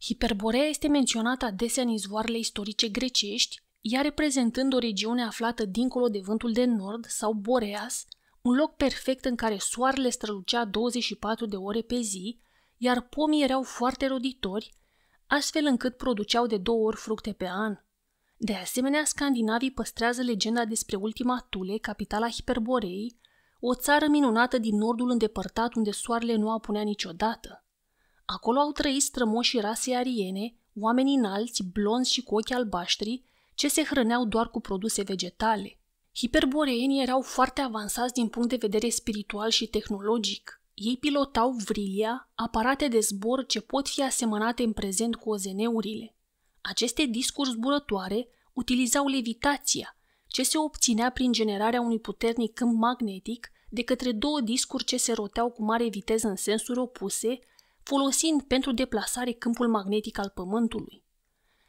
Hiperborea este menționată adesea în izvoarele istorice grecești, ea reprezentând o regiune aflată dincolo de vântul de nord sau Boreas, un loc perfect în care soarele strălucea 24 de ore pe zi, iar pomii erau foarte roditori, astfel încât produceau de două ori fructe pe an. De asemenea, scandinavii păstrează legenda despre ultima Tule, capitala Hiperborei, o țară minunată din nordul îndepărtat unde soarele nu apunea niciodată. Acolo au trăit strămoșii rasei ariene, oameni înalți, blonzi și cu ochi albaștri, ce se hrăneau doar cu produse vegetale. Hiperboreenii erau foarte avansați din punct de vedere spiritual și tehnologic. Ei pilotau vrilia, aparate de zbor ce pot fi asemănate în prezent cu ozeneurile. Aceste discuri zburătoare utilizau levitația, ce se obținea prin generarea unui puternic câmp magnetic de către două discuri ce se roteau cu mare viteză în sensuri opuse, folosind pentru deplasare câmpul magnetic al Pământului.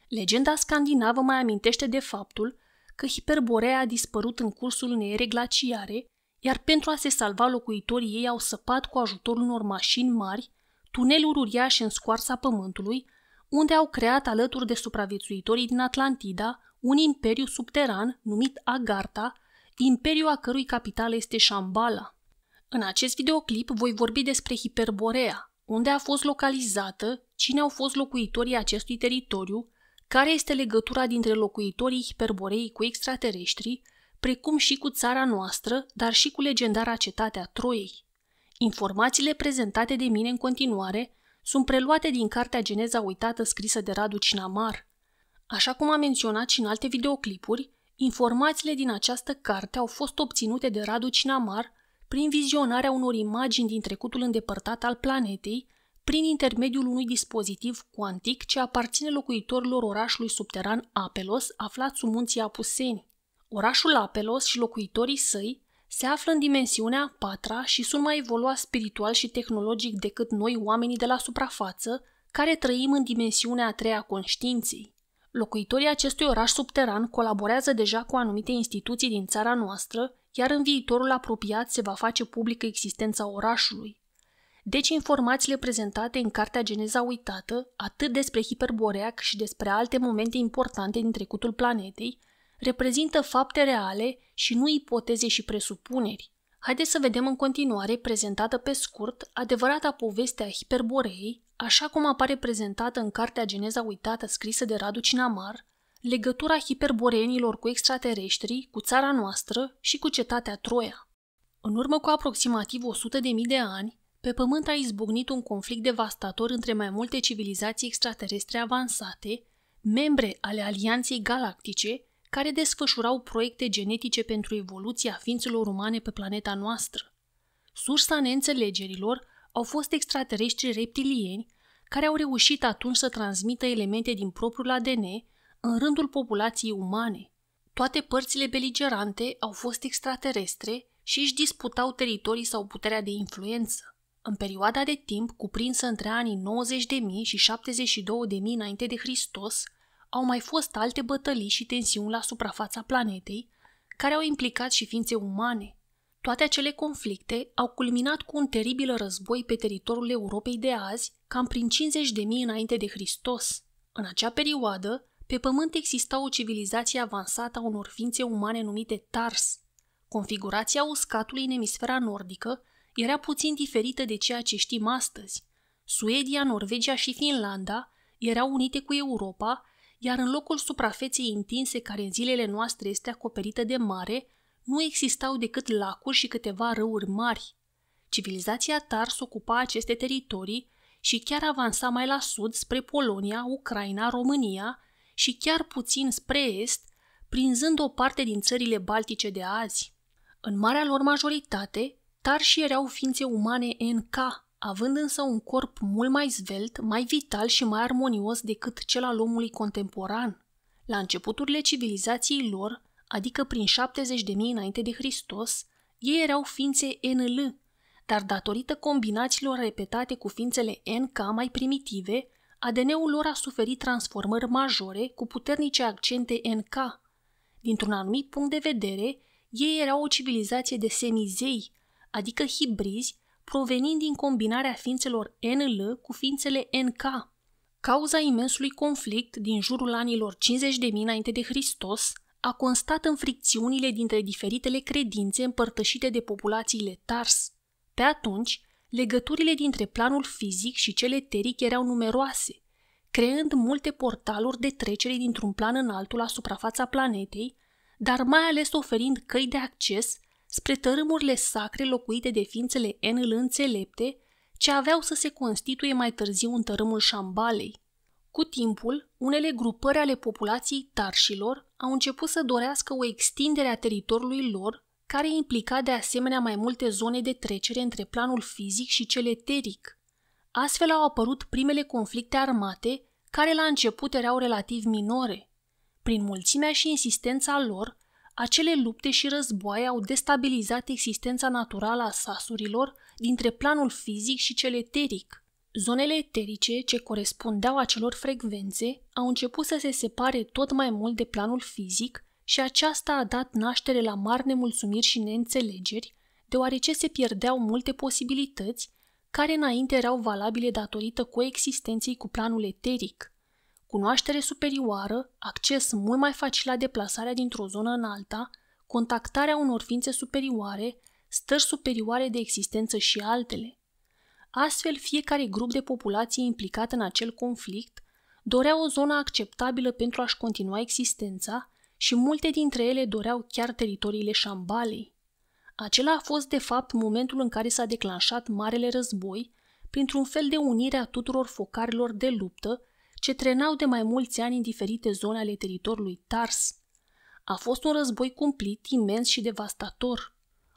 Legenda scandinavă mai amintește de faptul că Hiperborea a dispărut în cursul unei ere glaciare, iar pentru a se salva locuitorii ei au săpat cu ajutorul unor mașini mari tuneluri uriașe în scoarța pământului, unde au creat alături de supraviețuitorii din Atlantida un imperiu subteran numit Agarta, imperiu a cărui capitală este Shambhala. În acest videoclip voi vorbi despre Hiperborea, unde a fost localizată, cine au fost locuitorii acestui teritoriu, care este legătura dintre locuitorii hiperborei cu extraterestrii, precum și cu țara noastră, dar și cu legendara cetatea Troiei. Informațiile prezentate de mine în continuare sunt preluate din cartea Geneza uitată scrisă de Radu Cinamar. Așa cum am menționat și în alte videoclipuri, informațiile din această carte au fost obținute de Radu Cinamar prin vizionarea unor imagini din trecutul îndepărtat al planetei, prin intermediul unui dispozitiv cuantic ce aparține locuitorilor orașului subteran Apelos, aflat sub munții Apuseni. Orașul Apelos și locuitorii săi se află în dimensiunea patra și sunt mai evoluați spiritual și tehnologic decât noi, oamenii de la suprafață, care trăim în dimensiunea a treia a conștiinței. Locuitorii acestui oraș subteran colaborează deja cu anumite instituții din țara noastră iar în viitorul apropiat se va face publică existența orașului. Deci informațiile prezentate în cartea Geneza uitată, atât despre Hiperboreac și despre alte momente importante din trecutul planetei, reprezintă fapte reale și nu ipoteze și presupuneri. Haideți să vedem în continuare, prezentată pe scurt, adevărata poveste a Hiperboreei, așa cum apare prezentată în cartea Geneza uitată scrisă de Radu Cinamar, legătura hiperboreenilor cu extraterestrii, cu țara noastră și cu cetatea Troia. În urmă cu aproximativ 100.000 de ani, pe pământ a izbucnit un conflict devastator între mai multe civilizații extraterestre avansate, membre ale Alianței Galactice, care desfășurau proiecte genetice pentru evoluția ființelor umane pe planeta noastră. Sursa neînțelegerilor au fost extraterestri reptilieni care au reușit atunci să transmită elemente din propriul ADN în rândul populației umane. Toate părțile beligerante au fost extraterestre și își disputau teritorii sau puterea de influență. În perioada de timp cuprinsă între anii 90.000 și 72.000 înainte de Hristos, au mai fost alte bătălii și tensiuni la suprafața planetei, care au implicat și ființe umane. Toate acele conflicte au culminat cu un teribil război pe teritoriul Europei de azi, cam prin 50.000 înainte de Hristos. În acea perioadă, pe pământ exista o civilizație avansată a unor ființe umane numite Tars. Configurația uscatului în emisfera nordică era puțin diferită de ceea ce știm astăzi. Suedia, Norvegia și Finlanda erau unite cu Europa, iar în locul suprafeței întinse care în zilele noastre este acoperită de mare, nu existau decât lacuri și câteva râuri mari. Civilizația Tars ocupa aceste teritorii și chiar avansa mai la sud spre Polonia, Ucraina, România și chiar puțin spre est, prinzând o parte din țările baltice de azi. În marea lor majoritate, tarșii erau ființe umane NK, având însă un corp mult mai zvelt, mai vital și mai armonios decât cel al omului contemporan. La începuturile civilizației lor, adică prin 70 de mii înainte de Hristos, ei erau ființe NL, dar datorită combinațiilor repetate cu ființele NK mai primitive, ADN-ul lor a suferit transformări majore cu puternice accente în K. Dintr-un anumit punct de vedere, ei erau o civilizație de semizei, adică hibrizi, provenind din combinarea ființelor NL cu ființele NK. Cauza imensului conflict din jurul anilor 50.000 înainte de Hristos a constat în fricțiunile dintre diferitele credințe împărtășite de populațiile Tars. Pe atunci, Legăturile dintre planul fizic și cel eteric erau numeroase, creând multe portaluri de trecere dintr-un plan în altul la suprafața planetei, dar mai ales oferind căi de acces spre tărâmurile sacre locuite de ființele Enl înțelepte, ce aveau să se constituie mai târziu în tărâmul șambalei. Cu timpul, unele grupări ale populației tarșilor au început să dorească o extindere a teritoriului lor care implica de asemenea mai multe zone de trecere între planul fizic și cel eteric. Astfel au apărut primele conflicte armate, care la început erau relativ minore. Prin mulțimea și insistența lor, acele lupte și războaie au destabilizat existența naturală a sasurilor dintre planul fizic și cel eteric. Zonele eterice, ce corespundeau acelor frecvențe, au început să se separe tot mai mult de planul fizic și aceasta a dat naștere la mari nemulțumiri și neînțelegeri, deoarece se pierdeau multe posibilități care înainte erau valabile datorită coexistenței cu planul eteric. Cunoaștere superioară, acces mult mai facil la deplasarea dintr-o zonă în alta, contactarea unor ființe superioare, stări superioare de existență și altele. Astfel, fiecare grup de populație implicat în acel conflict dorea o zonă acceptabilă pentru a-și continua existența și multe dintre ele doreau chiar teritoriile șambalei. Acela a fost, de fapt, momentul în care s-a declanșat Marele Război, printr-un fel de unire a tuturor focarilor de luptă ce trenau de mai mulți ani în diferite zone ale teritoriului Tars. A fost un război cumplit, imens și devastator.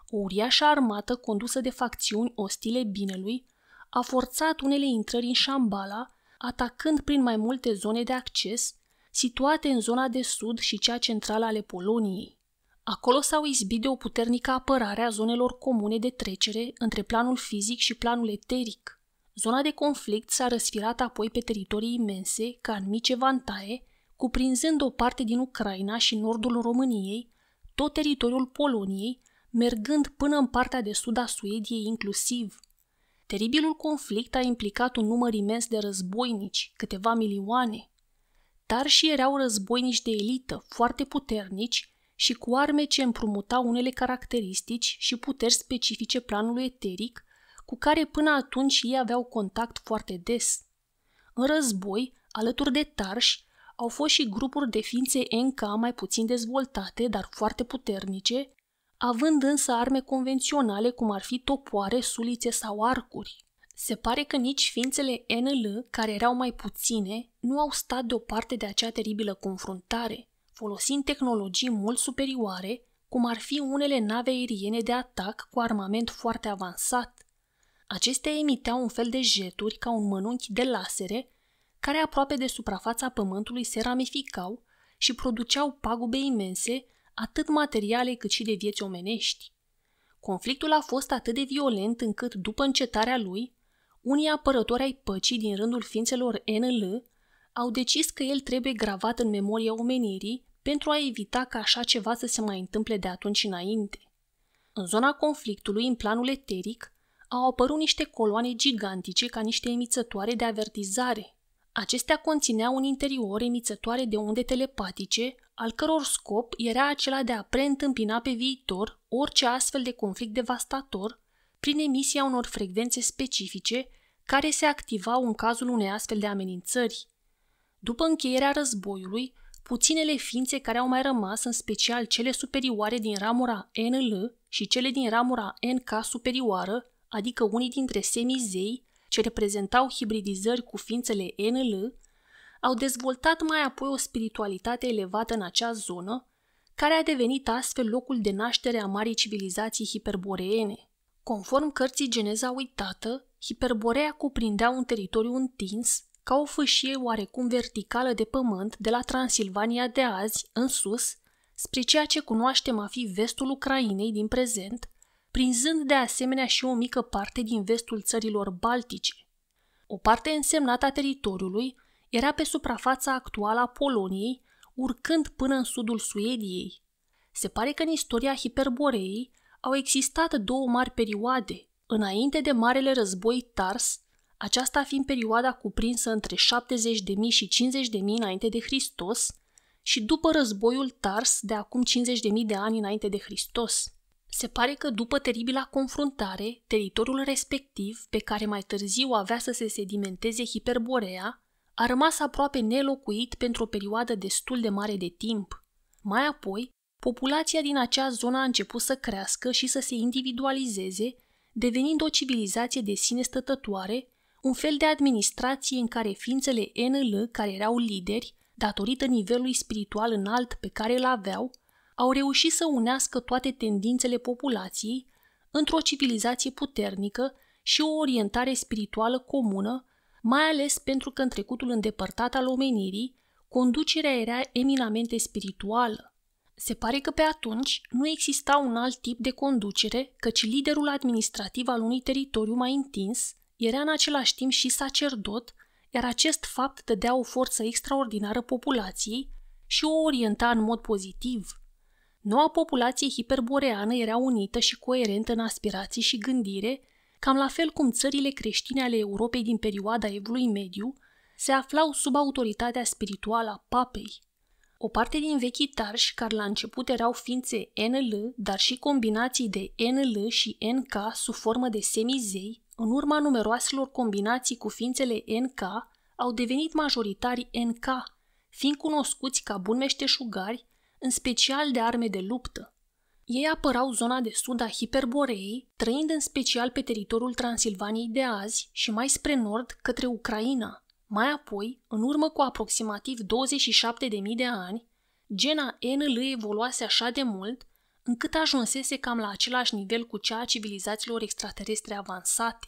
O uriașă armată condusă de facțiuni ostile binelui a forțat unele intrări în Shambhala, atacând prin mai multe zone de acces situate în zona de sud și cea centrală ale Poloniei. Acolo s-au izbit de o puternică apărare a zonelor comune de trecere între planul fizic și planul eteric. Zona de conflict s-a răsfirat apoi pe teritorii imense, ca în mici vantaie, cuprinzând o parte din Ucraina și nordul României, tot teritoriul Poloniei, mergând până în partea de sud a Suediei inclusiv. Teribilul conflict a implicat un număr imens de războinici, câteva milioane, dar și erau războinici de elită, foarte puternici și cu arme ce împrumutau unele caracteristici și puteri specifice planului eteric, cu care până atunci ei aveau contact foarte des. În război, alături de tarși, au fost și grupuri de ființe NK mai puțin dezvoltate, dar foarte puternice, având însă arme convenționale cum ar fi topoare, sulițe sau arcuri. Se pare că nici ființele NL, care erau mai puține, nu au stat deoparte de acea teribilă confruntare, folosind tehnologii mult superioare, cum ar fi unele nave aeriene de atac cu armament foarte avansat. Acestea emiteau un fel de jeturi ca un mănunchi de lasere, care aproape de suprafața pământului se ramificau și produceau pagube imense, atât materiale cât și de vieți omenești. Conflictul a fost atât de violent încât, după încetarea lui, unii apărători ai păcii din rândul ființelor NL au decis că el trebuie gravat în memoria omenirii pentru a evita ca așa ceva să se mai întâmple de atunci înainte. În zona conflictului, în planul eteric, au apărut niște coloane gigantice ca niște emițătoare de avertizare. Acestea conțineau în interior emițătoare de unde telepatice, al căror scop era acela de a preîntâmpina pe viitor orice astfel de conflict devastator prin emisia unor frecvențe specifice care se activau în cazul unei astfel de amenințări. După încheierea războiului, puținele ființe care au mai rămas, în special cele superioare din ramura NL și cele din ramura NK superioară, adică unii dintre semizei, ce reprezentau hibridizări cu ființele NL, au dezvoltat mai apoi o spiritualitate elevată în acea zonă, care a devenit astfel locul de naștere a marii civilizații hiperboreene. Conform cărții Geneza uitată, Hiperborea cuprindea un teritoriu întins, ca o fâșie oarecum verticală de pământ de la Transilvania de azi, în sus, spre ceea ce cunoaștem a fi vestul Ucrainei din prezent, prinzând de asemenea și o mică parte din vestul țărilor baltice. O parte însemnată a teritoriului era pe suprafața actuală a Poloniei, urcând până în sudul Suediei. Se pare că în istoria Hiperboreei au existat două mari perioade, înainte de Marele Război Tars, aceasta fiind perioada cuprinsă între 70.000 și 50.000 înainte de Hristos, și după războiul Tars de acum 50.000 de ani înainte de Hristos. Se pare că după teribila confruntare, teritoriul respectiv, pe care mai târziu avea să se sedimenteze Hiperborea, a rămas aproape nelocuit pentru o perioadă destul de mare de timp. Mai apoi, Populația din acea zonă a început să crească și să se individualizeze, devenind o civilizație de sine stătătoare, un fel de administrație în care ființele NL, care erau lideri, datorită nivelului spiritual înalt pe care îl aveau, au reușit să unească toate tendințele populației într-o civilizație puternică și o orientare spirituală comună, mai ales pentru că în trecutul îndepărtat al omenirii, conducerea era eminamente spirituală. Se pare că pe atunci nu exista un alt tip de conducere, căci liderul administrativ al unui teritoriu mai întins era în același timp și sacerdot, iar acest fapt dădea o forță extraordinară populației și o orienta în mod pozitiv. Noua populație hiperboreană era unită și coerentă în aspirații și gândire, cam la fel cum țările creștine ale Europei din perioada Evului Mediu se aflau sub autoritatea spirituală a papei, o parte din vechii tarși, care la început erau ființe NL, dar și combinații de NL și NK sub formă de semizei, în urma numeroaselor combinații cu ființele NK, au devenit majoritari NK, fiind cunoscuți ca buni meșteșugari, în special de arme de luptă. Ei apărau zona de sud a Hiperboreei, trăind în special pe teritoriul Transilvaniei de azi și mai spre nord către Ucraina – mai apoi, în urmă cu aproximativ 27.000 de ani, gena NL evoluase așa de mult încât ajunsese cam la același nivel cu cea a civilizațiilor extraterestre avansate.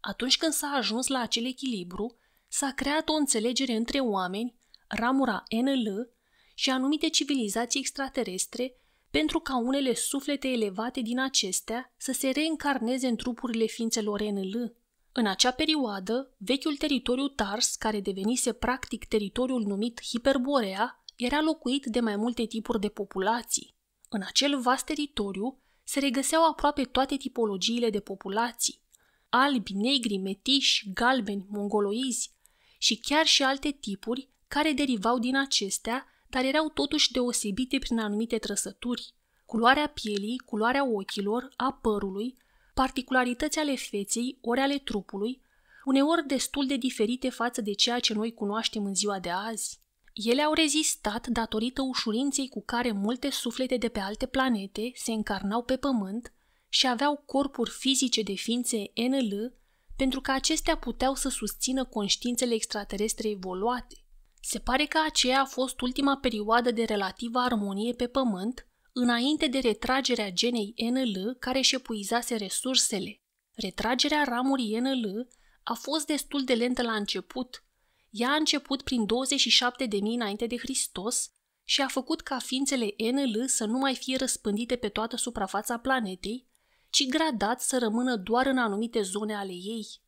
Atunci când s-a ajuns la acel echilibru, s-a creat o înțelegere între oameni, ramura NL și anumite civilizații extraterestre pentru ca unele suflete elevate din acestea să se reîncarneze în trupurile ființelor NL. În acea perioadă, vechiul teritoriu Tars, care devenise practic teritoriul numit Hiperborea, era locuit de mai multe tipuri de populații. În acel vast teritoriu se regăseau aproape toate tipologiile de populații. Albi, negri, metiși, galbeni, mongoloizi și chiar și alte tipuri care derivau din acestea, dar erau totuși deosebite prin anumite trăsături. Culoarea pielii, culoarea ochilor, a părului, particularități ale feței ori ale trupului, uneori destul de diferite față de ceea ce noi cunoaștem în ziua de azi. Ele au rezistat datorită ușurinței cu care multe suflete de pe alte planete se încarnau pe pământ și aveau corpuri fizice de ființe NL, pentru că acestea puteau să susțină conștiințele extraterestre evoluate. Se pare că aceea a fost ultima perioadă de relativă armonie pe pământ, înainte de retragerea genei NL care își epuizase resursele. Retragerea ramurii NL a fost destul de lentă la început. Ea a început prin 27 mii înainte de Hristos și a făcut ca ființele NL să nu mai fie răspândite pe toată suprafața planetei, ci gradat să rămână doar în anumite zone ale ei.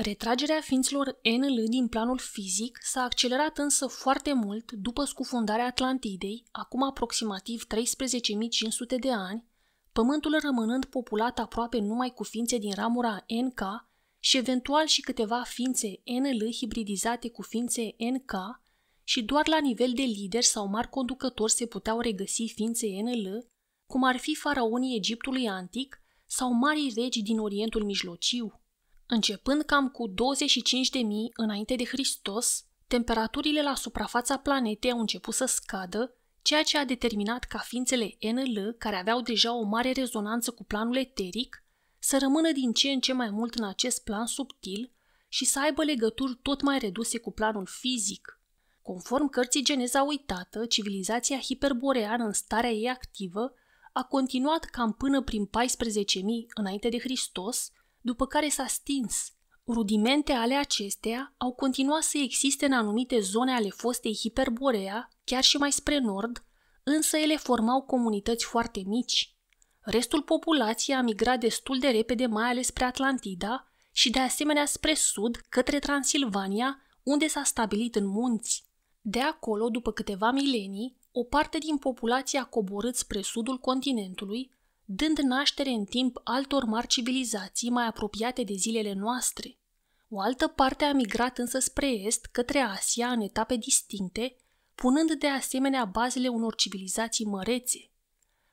Retragerea ființelor NL din planul fizic s-a accelerat însă foarte mult după scufundarea Atlantidei, acum aproximativ 13.500 de ani, pământul rămânând populat aproape numai cu ființe din ramura NK și eventual și câteva ființe NL hibridizate cu ființe NK și doar la nivel de lider sau mari conducători se puteau regăsi ființe NL, cum ar fi faraonii Egiptului antic sau marii regi din Orientul Mijlociu, Începând cam cu 25.000 înainte de Hristos, temperaturile la suprafața planetei au început să scadă, ceea ce a determinat ca ființele NL, care aveau deja o mare rezonanță cu planul eteric, să rămână din ce în ce mai mult în acest plan subtil și să aibă legături tot mai reduse cu planul fizic. Conform cărții Geneza uitată, civilizația hiperboreană în starea ei activă a continuat cam până prin 14.000 înainte de Hristos, după care s-a stins. Rudimente ale acesteia au continuat să existe în anumite zone ale fostei Hiperborea, chiar și mai spre nord, însă ele formau comunități foarte mici. Restul populației a migrat destul de repede, mai ales spre Atlantida și de asemenea spre sud, către Transilvania, unde s-a stabilit în munți. De acolo, după câteva milenii, o parte din populație a coborât spre sudul continentului, dând naștere în timp altor mari civilizații mai apropiate de zilele noastre. O altă parte a migrat însă spre est, către Asia, în etape distincte, punând de asemenea bazele unor civilizații mărețe.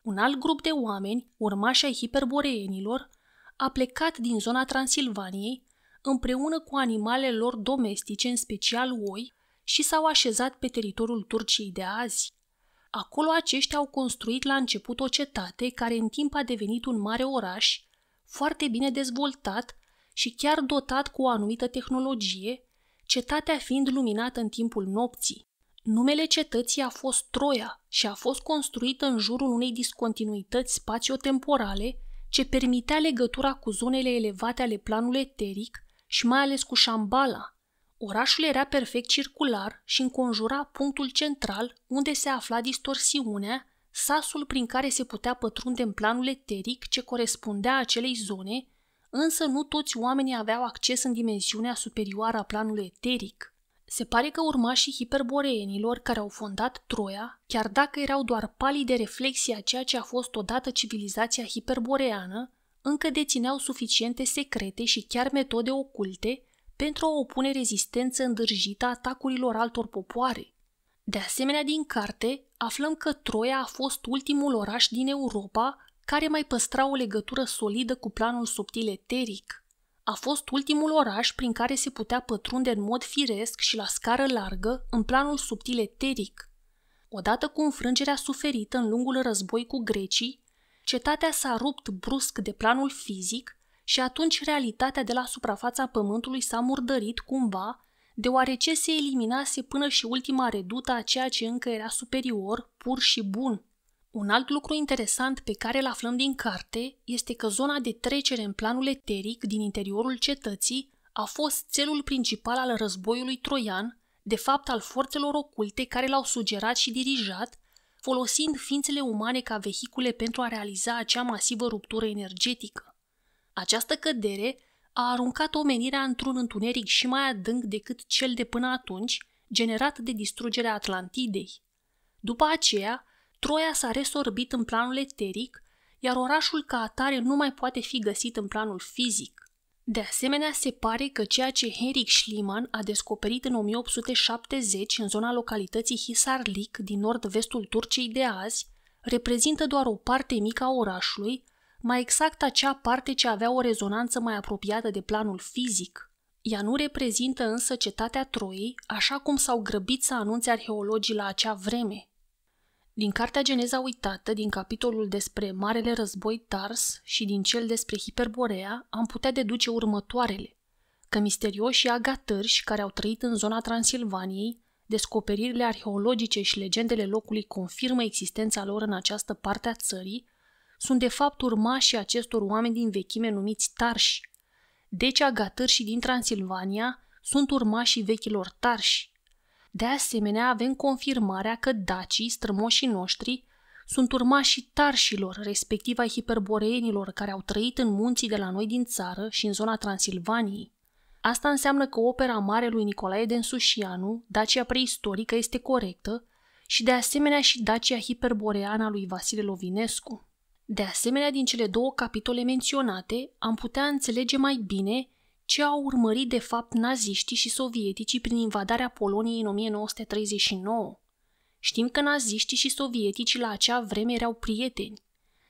Un alt grup de oameni, urmași ai hiperboreenilor, a plecat din zona Transilvaniei, împreună cu animalele lor domestice, în special oi, și s-au așezat pe teritoriul Turciei de azi, Acolo aceștia au construit la început o cetate care în timp a devenit un mare oraș, foarte bine dezvoltat și chiar dotat cu o anumită tehnologie, cetatea fiind luminată în timpul nopții. Numele cetății a fost Troia și a fost construită în jurul unei discontinuități spațiotemporale ce permitea legătura cu zonele elevate ale planului eteric și mai ales cu Shambhala, Orașul era perfect circular și înconjura punctul central unde se afla distorsiunea, sasul prin care se putea pătrunde în planul eteric ce corespundea acelei zone, însă nu toți oamenii aveau acces în dimensiunea superioară a planului eteric. Se pare că urmașii hiperboreenilor care au fondat Troia, chiar dacă erau doar palii de reflexie a ceea ce a fost odată civilizația hiperboreană, încă dețineau suficiente secrete și chiar metode oculte pentru a opune rezistență îndârjită atacurilor altor popoare. De asemenea, din carte, aflăm că Troia a fost ultimul oraș din Europa care mai păstra o legătură solidă cu planul subtil eteric. A fost ultimul oraș prin care se putea pătrunde în mod firesc și la scară largă în planul subtil eteric. Odată cu înfrângerea suferită în lungul război cu grecii, cetatea s-a rupt brusc de planul fizic și atunci realitatea de la suprafața pământului s-a murdărit cumva, deoarece se eliminase până și ultima redută a ceea ce încă era superior, pur și bun. Un alt lucru interesant pe care îl aflăm din carte este că zona de trecere în planul eteric din interiorul cetății a fost celul principal al războiului troian, de fapt al forțelor oculte care l-au sugerat și dirijat, folosind ființele umane ca vehicule pentru a realiza acea masivă ruptură energetică. Această cădere a aruncat omenirea într-un întuneric și mai adânc decât cel de până atunci, generat de distrugerea Atlantidei. După aceea, Troia s-a resorbit în planul eteric, iar orașul ca atare nu mai poate fi găsit în planul fizic. De asemenea, se pare că ceea ce Henrik Schliemann a descoperit în 1870 în zona localității Hisarlik din nord-vestul Turciei de azi, reprezintă doar o parte mică a orașului, mai exact acea parte ce avea o rezonanță mai apropiată de planul fizic. Ea nu reprezintă însă cetatea Troiei, așa cum s-au grăbit să anunțe arheologii la acea vreme. Din cartea Geneza uitată, din capitolul despre Marele Război Tars și din cel despre Hiperborea, am putea deduce următoarele. Că misterioșii agatărși care au trăit în zona Transilvaniei descoperirile arheologice și legendele locului confirmă existența lor în această parte a țării, sunt de fapt urmașii acestor oameni din vechime numiți tarși. Deci agatârșii din Transilvania sunt urmașii vechilor tarși. De asemenea, avem confirmarea că dacii, strămoșii noștri, sunt urmașii tarșilor, respectiv ai hiperboreenilor care au trăit în munții de la noi din țară și în zona Transilvaniei. Asta înseamnă că opera mare lui Nicolae Densușianu, Dacia preistorică, este corectă și de asemenea și Dacia hiperboreana lui Vasile Lovinescu. De asemenea, din cele două capitole menționate, am putea înțelege mai bine ce au urmărit de fapt naziștii și sovieticii prin invadarea Poloniei în 1939. Știm că naziștii și sovieticii la acea vreme erau prieteni.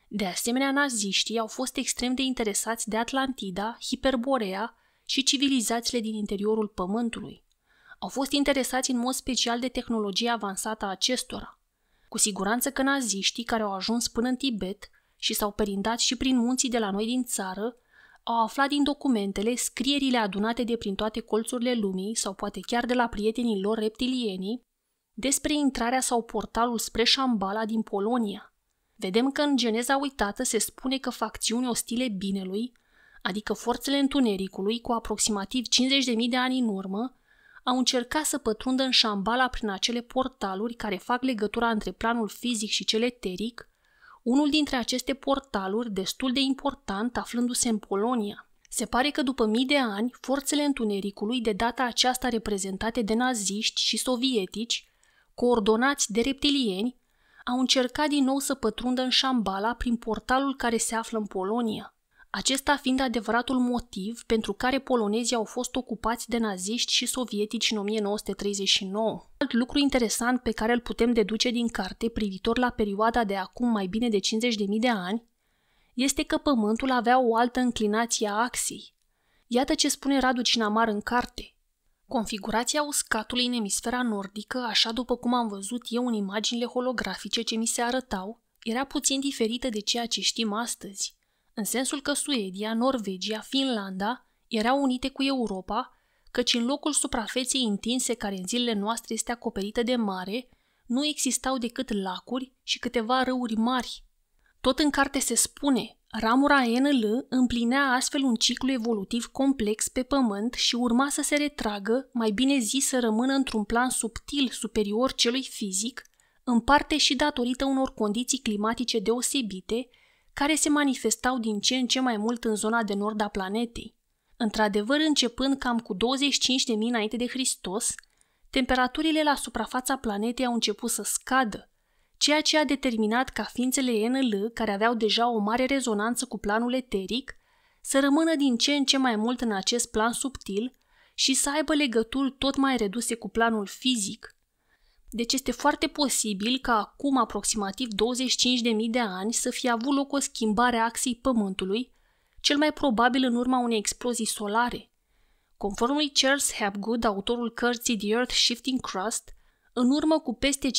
De asemenea, naziștii au fost extrem de interesați de Atlantida, Hiperborea și civilizațiile din interiorul Pământului. Au fost interesați în mod special de tehnologia avansată a acestora. Cu siguranță că naziștii care au ajuns până în Tibet și s-au perindat și prin munții de la noi din țară, au aflat din documentele, scrierile adunate de prin toate colțurile lumii sau poate chiar de la prietenii lor reptilieni, despre intrarea sau portalul spre Șambala din Polonia. Vedem că în geneza uitată se spune că facțiuni ostile binelui, adică forțele întunericului, cu aproximativ 50.000 de ani în urmă, au încercat să pătrundă în șambala prin acele portaluri care fac legătura între planul fizic și cel eteric, unul dintre aceste portaluri destul de important aflându-se în Polonia. Se pare că după mii de ani, forțele întunericului, de data aceasta reprezentate de naziști și sovietici, coordonați de reptilieni, au încercat din nou să pătrundă în Șambala prin portalul care se află în Polonia acesta fiind adevăratul motiv pentru care polonezii au fost ocupați de naziști și sovietici în 1939. Alt lucru interesant pe care îl putem deduce din carte privitor la perioada de acum mai bine de 50.000 de ani este că Pământul avea o altă înclinație a axei. Iată ce spune Radu Cinamar în carte. Configurația uscatului în emisfera nordică, așa după cum am văzut eu în imaginile holografice ce mi se arătau, era puțin diferită de ceea ce știm astăzi – în sensul că Suedia, Norvegia, Finlanda erau unite cu Europa, căci în locul suprafeței întinse care în zilele noastre este acoperită de mare, nu existau decât lacuri și câteva râuri mari. Tot în carte se spune, ramura NL împlinea astfel un ciclu evolutiv complex pe pământ și urma să se retragă, mai bine zis să rămână într-un plan subtil superior celui fizic, în parte și datorită unor condiții climatice deosebite, care se manifestau din ce în ce mai mult în zona de nord a planetei. Într-adevăr, începând cam cu 25 de mii înainte de Hristos, temperaturile la suprafața planetei au început să scadă, ceea ce a determinat ca ființele NL, care aveau deja o mare rezonanță cu planul eteric, să rămână din ce în ce mai mult în acest plan subtil și să aibă legături tot mai reduse cu planul fizic, deci este foarte posibil ca acum aproximativ 25.000 de ani să fie avut loc o schimbare a axei Pământului, cel mai probabil în urma unei explozii solare. Conform lui Charles Hapgood, autorul cărții The Earth Shifting Crust, în urmă cu peste 50.000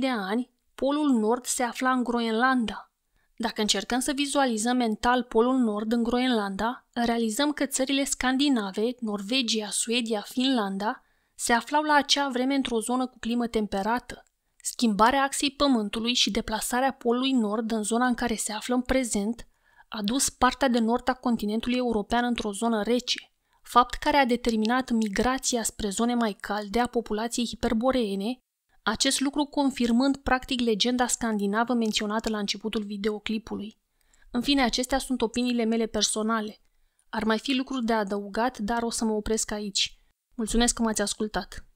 de ani, polul nord se afla în Groenlanda. Dacă încercăm să vizualizăm mental polul nord în Groenlanda, realizăm că țările scandinave, Norvegia, Suedia, Finlanda – se aflau la acea vreme într-o zonă cu climă temperată. Schimbarea axei Pământului și deplasarea polului nord în zona în care se află în prezent a dus partea de nord a continentului european într-o zonă rece, fapt care a determinat migrația spre zone mai calde a populației hiperboreene, acest lucru confirmând practic legenda scandinavă menționată la începutul videoclipului. În fine, acestea sunt opiniile mele personale. Ar mai fi lucruri de adăugat, dar o să mă opresc aici. Mulțumesc că m-ați ascultat!